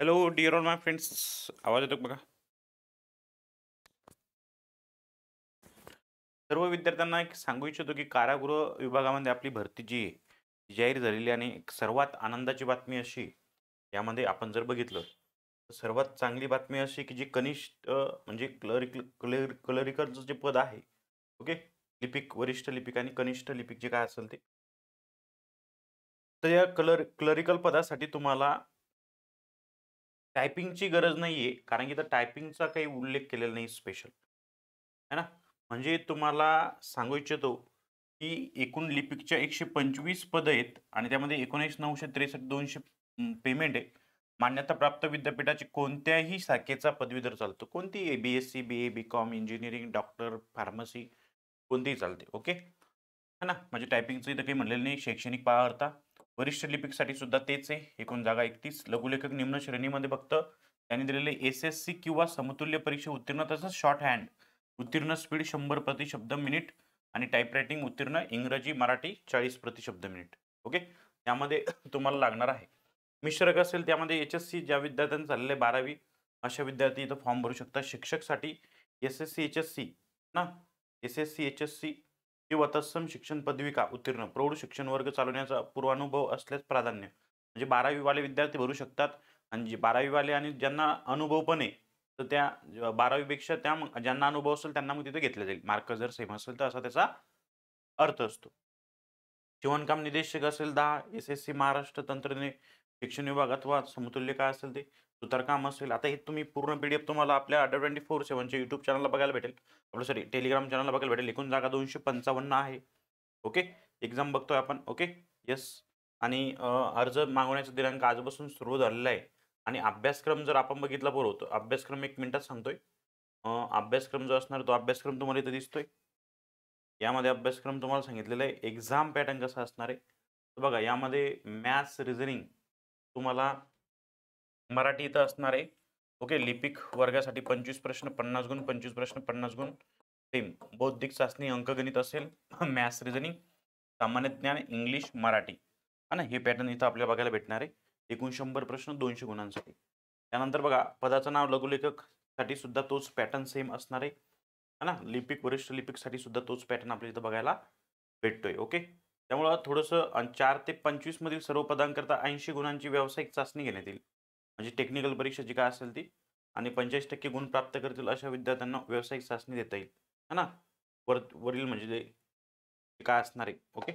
hello dear on my friends आवाज येतो बघा सर्व विद्यार्थ्यांना एक सांगू इच्छितो की कारागृह विभागामध्ये आपली भरती जी जाहीर झालेली आणि एक सर्वात आनंदाची बातमी अशी यामध्ये आपण जर बघितलं तर सर्वात चांगली बातमी अशी की जी कनिष्ठ म्हणजे क्लरिक क्लर क्लरिकलचं जे पद आहे ओके लिपिक वरिष्ठ लिपिक आणि कनिष्ठ लिपिक जे काय असेल ते तर या कलर क्लरिकल पदासाठी तुम्हाला टायपिंगची गरज नाही आहे कारण की तर टायपिंगचा काही उल्लेख केलेला नाही स्पेशल है ना म्हणजे तुम्हाला सांगू इच्छितो की एकूण लिपिकच्या एकशे पंचवीस पदं आहेत आणि त्यामध्ये एकोणीस नऊशे त्रेसष्ट दोनशे पेमेंट आहे मान्यता प्राप्त विद्यापीठाची कोणत्याही शाखेचा पदवीधर चालतो कोणतीही B S C B A B com engineering doctor pharmacy कोणतीही चालते ओके है ना म्हणजे टायपिंगचं इथं काही म्हणलेलं नाही शैक्षणिक पात्रता वरिष्ठ लिपिकसाठी सुद्धा तेच आहे एकूण जागा एकतीस लघुलेखक निम्न श्रेणीमध्ये फक्त त्यांनी दिलेले एस एस सी किंवा समतुल्य परीक्षा उत्तीर्ण तसंच शॉर्ट हँड उत्तीर्ण स्पीड शंभर प्रतिशब्द मिनिट आणि टाईपरायटिंग उत्तीर्ण इंग्रजी मराठी चाळीस प्रतिशब्द मिनिट ओके त्यामध्ये तुम्हाला लागणार आहे मिश्रक असेल त्यामध्ये एच एस सी ज्या विद्यार्थ्यांनी चाललेले बारावी अशा विद्यार्थी इथं फॉर्म भरू शकतात शिक्षकसाठी S S C H S C ना S S C H S C किंवा तत्सम शिक्षण पदविका उत्तीर्ण प्रौढ शिक्षण वर्ग चालवण्याचा पूर्वानुभव असल्यास प्राधान्य म्हणजे बारावीवाले विद्यार्थी भरू शकतात आणि जे बारावीवाले आणि ज्यांना अनुभव पण आहे तर त्या बारावीपेक्षा त्या ज्यांना अनुभव असेल त्यांना मग तिथे घेतले जाईल मार्क जर सेम असेल तर असा त्याचा अर्थ असतो शिवणकाम निदेशक असेल दहा एस एस सी महाराष्ट्र तंत्रज्ञ शिक्षण विभागात वा समतुल्य काय असेल ते काम असेल आता हे तुम्ही पूर्ण पी डी एफ तुम्हाला आपल्या अडर ट्वेंटी फोर सेवनच्या यूट्यूब चॅनलला बघायला भेटेल आपलं सॉरी टेलिग्राम चॅनलला बघायला भेटेल एकूण जागा दोनशे पंचावन्न आहे ओके एक्झाम बघतोय आपण ओके येस आणि अर्ज मागवण्याचा दिनांक आजपासून सुरू झालेला आहे आणि अभ्यासक्रम जर आपण बघितला बरोबर होतो अभ्यासक्रम एक मिनिटात सांगतोय अभ्यासक्रम जो असणार तो अभ्यासक्रम तुम्हाला इथं दिसतोय यामध्ये अभ्यासक्रम तुम्हाला सांगितलेला आहे एक्झाम पॅटर्न कसा असणार आहे बघा यामध्ये मॅथ्स रिझनिंग तुम्हाला मराठी इथं असणार आहे ओके लिपिक वर्गासाठी पंचवीस प्रश्न पन्नास गुण पंचवीस प्रश्न पन्नास गुण सेम बौद्धिक चाचणी अंकगणित असेल मॅथ्स रिझनिंग सामान्य ज्ञान इंग्लिश मराठी हा ना हे पॅटर्न इथं आपल्याला बघायला भेटणार आहे एकूण शंभर प्रश्न दोनशे गुणांसाठी त्यानंतर बघा पदाचं नाव लघुलेखकसाठी सुद्धा तोच पॅटर्न सेम असणार आहे हा ना लिपिक वरिष्ठ लिपिकसाठी सुद्धा तोच पॅटर्न आपल्याला इथं बघायला भेटतोय ओके त्यामुळं थोडंसं चार ते पंचवीसमधील सर्व पदांकरता ऐंशी गुणांची व्यावसायिक चाचणी घेण्यात येईल म्हणजे टेक्निकल परीक्षा जी काय असेल ती आणि पंचेचाळीस टक्के गुण प्राप्त करतील अशा विद्यार्थ्यांना व्यावसायिक चाचणी देता येईल है ना वर वरील म्हणजे जे काय असणार आहे ओके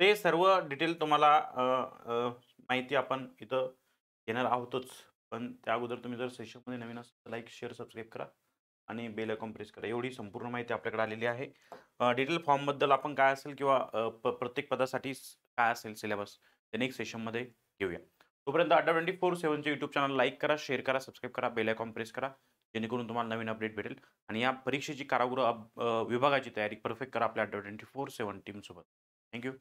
ते सर्व डिटेल तुम्हाला माहिती आपण इथं घेणार आहोतच पण त्या अगोदर तुम्ही जर सेशनमध्ये नवीन असाल लाईक शेअर सबस्क्राईब करा आणि बेल अकाउंट प्रेस करा एवढी संपूर्ण माहिती आपल्याकडे आलेली आहे डिटेल फॉर्मबद्दल आपण काय असेल किंवा प्रत्येक पदासाठी काय असेल सिलेबस ते नेक्स्ट सेशनमध्ये घेऊया तोपर्यंत अड्डा ट्वेंटी फोर सेवनचे यूट्यूब चॅनल लाईक करा शेअर करा सबस्क्राईब करा बेल आयकॉन प्रेस करा जेणेकरून तुम्हाला नवीन अपडेट भेटेल आणि या परीक्षेची कारागृह विभागाची तयारी परफेक्ट करा आपल्या अड्डा ट्वेंटी फोर सेवन टीमसोबत थँक्यू